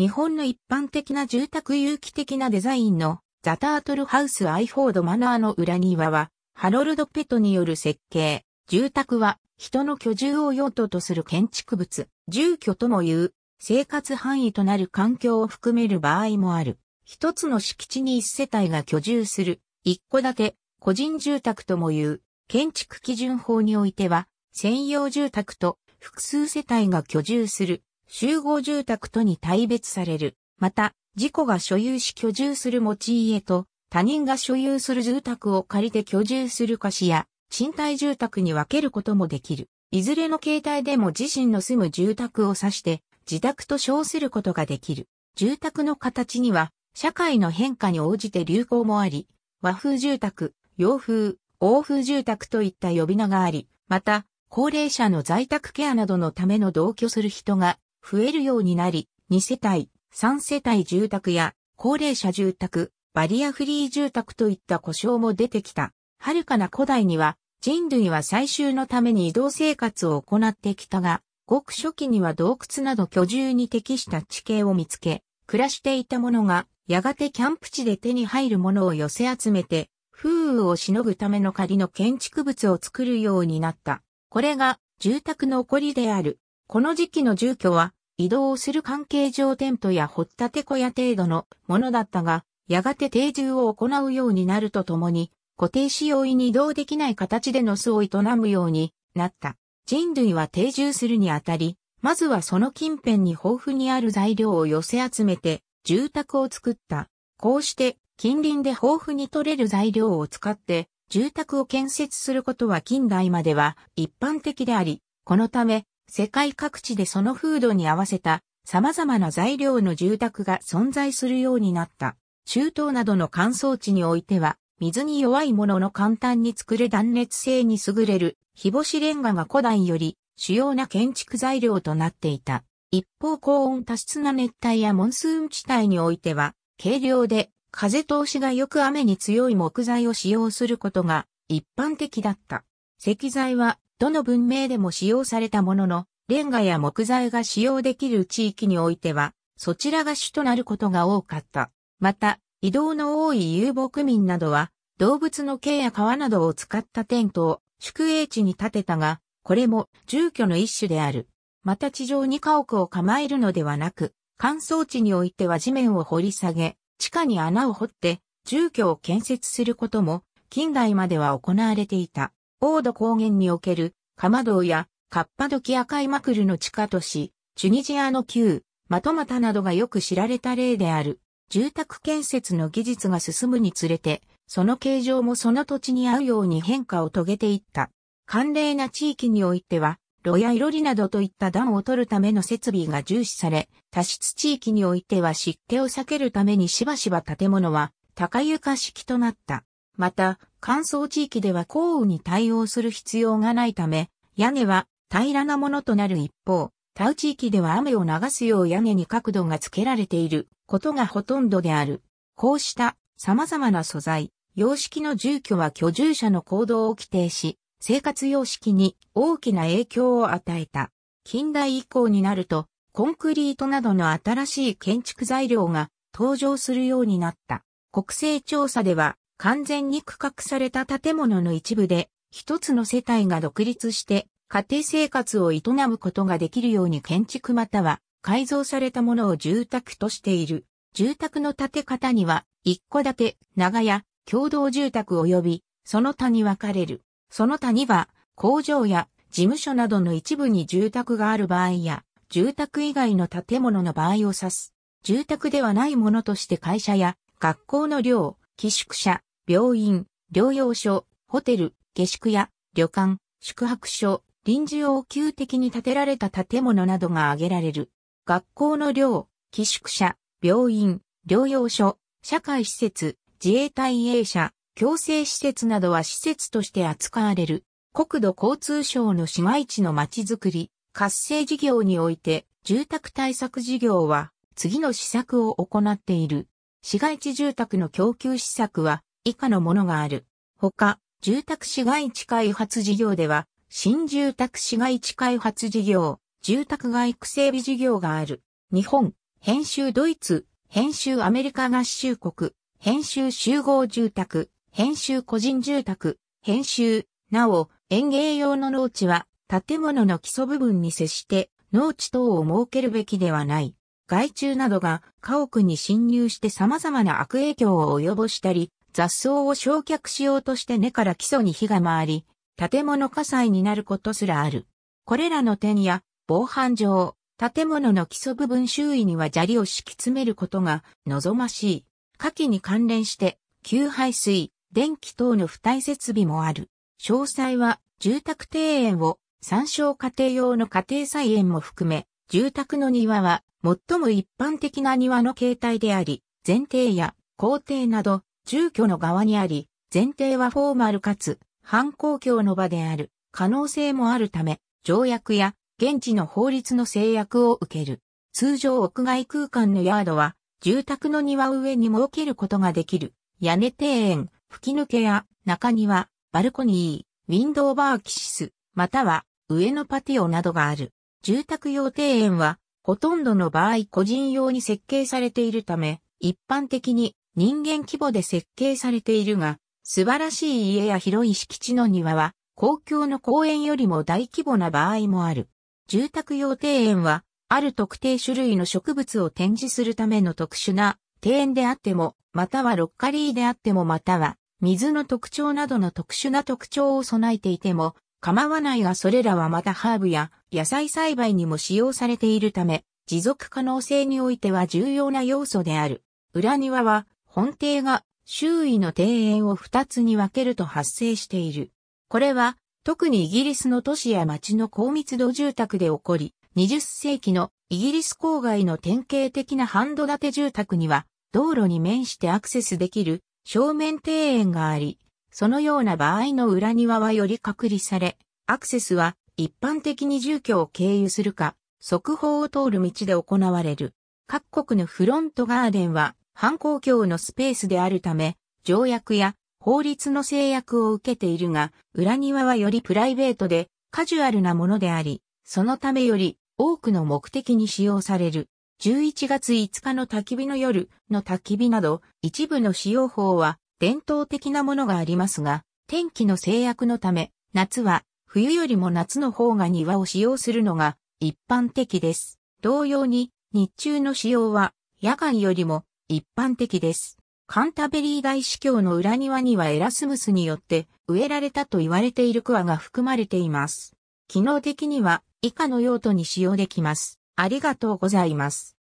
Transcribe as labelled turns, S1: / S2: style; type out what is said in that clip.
S1: 日本の一般的な住宅有機的なデザインのザタートルハウスアイフォードマナーの裏庭は、ハロルド・ペトによる設計。住宅は人の居住を用途とする建築物、住居ともいう生活範囲となる環境を含める場合もある。一つの敷地に一世帯が居住する一戸建て、個人住宅ともいう建築基準法においては、専用住宅と複数世帯が居住する集合住宅とに大別される。また、自己が所有し居住する持ち家と、他人が所有する住宅を借りて居住する貸しや、賃貸住宅に分けることもできる。いずれの形態でも自身の住む住宅を指して、自宅と称することができる。住宅の形には、社会の変化に応じて流行もあり、和風住宅、洋風、欧風住宅といった呼び名があり、また、高齢者の在宅ケアなどのための同居する人が増えるようになり、2世帯、3世帯住宅や高齢者住宅、バリアフリー住宅といった故障も出てきた。遥かな古代には人類は採集のために移動生活を行ってきたが、ごく初期には洞窟など居住に適した地形を見つけ、暮らしていたものが、やがてキャンプ地で手に入るものを寄せ集めて、風雨をしのぐための仮の建築物を作るようになった。これが住宅の起こりである。この時期の住居は移動する関係上テントや掘ったて小屋程度のものだったが、やがて定住を行うようになるとともに、固定仕様に移動できない形での巣を営むようになった。人類は定住するにあたり、まずはその近辺に豊富にある材料を寄せ集めて、住宅を作った。こうして、近隣で豊富に取れる材料を使って、住宅を建設することは近代までは一般的であり、このため、世界各地でその風土に合わせた様々な材料の住宅が存在するようになった。中東などの乾燥地においては、水に弱いものの簡単に作る断熱性に優れる、日干しレンガが古代より主要な建築材料となっていた。一方高温多湿な熱帯やモンスーン地帯においては、軽量で風通しが良く雨に強い木材を使用することが一般的だった。石材はどの文明でも使用されたものの、レンガや木材が使用できる地域においては、そちらが主となることが多かった。また、移動の多い遊牧民などは、動物の毛や皮などを使ったテントを宿営地に建てたが、これも住居の一種である。また地上に家屋を構えるのではなく、乾燥地においては地面を掘り下げ、地下に穴を掘って住居を建設することも近代までは行われていた。オード高原におけるカマドウやカッパドキアカイマクルの地下都市、チュニジアの旧、マトマタなどがよく知られた例である。住宅建設の技術が進むにつれて、その形状もその土地に合うように変化を遂げていった。寒冷な地域においては、炉やいろりなどといった暖を取るための設備が重視され、多湿地域においては湿気を避けるためにしばしば建物は高床式となった。また、乾燥地域では降雨に対応する必要がないため、屋根は平らなものとなる一方、タウ地域では雨を流すよう屋根に角度がつけられていることがほとんどである。こうした様々な素材、様式の住居は居住者の行動を規定し、生活様式に大きな影響を与えた。近代以降になると、コンクリートなどの新しい建築材料が登場するようになった。国勢調査では、完全に区画された建物の一部で、一つの世帯が独立して家庭生活を営むことができるように建築または改造されたものを住宅としている。住宅の建て方には、一戸建て、長屋、共同住宅及び、その他に分かれる。その他には、工場や事務所などの一部に住宅がある場合や、住宅以外の建物の場合を指す。住宅ではないものとして会社や学校の寮、寄宿舎、病院、療養所、ホテル、下宿や旅館、宿泊所、臨時応急的に建てられた建物などが挙げられる。学校の寮、寄宿舎、病院、療養所、社会施設、自衛隊営舎、強制施設などは施設として扱われる。国土交通省の市街地のちづくり、活性事業において、住宅対策事業は、次の施策を行っている。市街地住宅の供給施策は、以下のものがある。他、住宅市街地開発事業では、新住宅市街地開発事業、住宅街区整備事業がある。日本、編集ドイツ、編集アメリカ合衆国、編集集合住宅、編集個人住宅、編集、なお、園芸用の農地は、建物の基礎部分に接して、農地等を設けるべきではない。害虫などが家屋に侵入して様々な悪影響を及ぼしたり、雑草を焼却しようとして根から基礎に火が回り、建物火災になることすらある。これらの点や防犯上、建物の基礎部分周囲には砂利を敷き詰めることが望ましい。火器に関連して、給排水、電気等の付帯設備もある。詳細は、住宅庭園を参照家庭用の家庭菜園も含め、住宅の庭は最も一般的な庭の形態であり、前庭や工程など住居の側にあり、前提はフォーマルかつ、反公共の場である可能性もあるため、条約や現地の法律の制約を受ける。通常屋外空間のヤードは、住宅の庭上に設けることができる。屋根庭園、吹き抜けや中庭、バルコニー、ウィンドーバーキシス、または上のパティオなどがある。住宅用庭園は、ほとんどの場合個人用に設計されているため、一般的に人間規模で設計されているが、素晴らしい家や広い敷地の庭は、公共の公園よりも大規模な場合もある。住宅用庭園は、ある特定種類の植物を展示するための特殊な庭園であっても、またはロッカリーであってもまたは、水の特徴などの特殊な特徴を備えていても、構わないがそれらはまたハーブや野菜栽培にも使用されているため、持続可能性においては重要な要素である。裏庭は本邸が周囲の庭園を二つに分けると発生している。これは、特にイギリスの都市や町の高密度住宅で起こり、20世紀のイギリス郊外の典型的なハンド建て住宅には、道路に面してアクセスできる正面庭園があり、そのような場合の裏庭はより隔離され、アクセスは一般的に住居を経由するか、速報を通る道で行われる。各国のフロントガーデンは反光共のスペースであるため、条約や法律の制約を受けているが、裏庭はよりプライベートでカジュアルなものであり、そのためより多くの目的に使用される。11月5日の焚き火の夜の焚き火など一部の使用法は伝統的なものがありますが、天気の制約のため、夏は冬よりも夏の方が庭を使用するのが一般的です。同様に日中の使用は夜間よりも一般的です。カンタベリー大司教の裏庭にはエラスムスによって植えられたと言われているクワが含まれています。機能的には以下の用途に使用できます。ありがとうございます。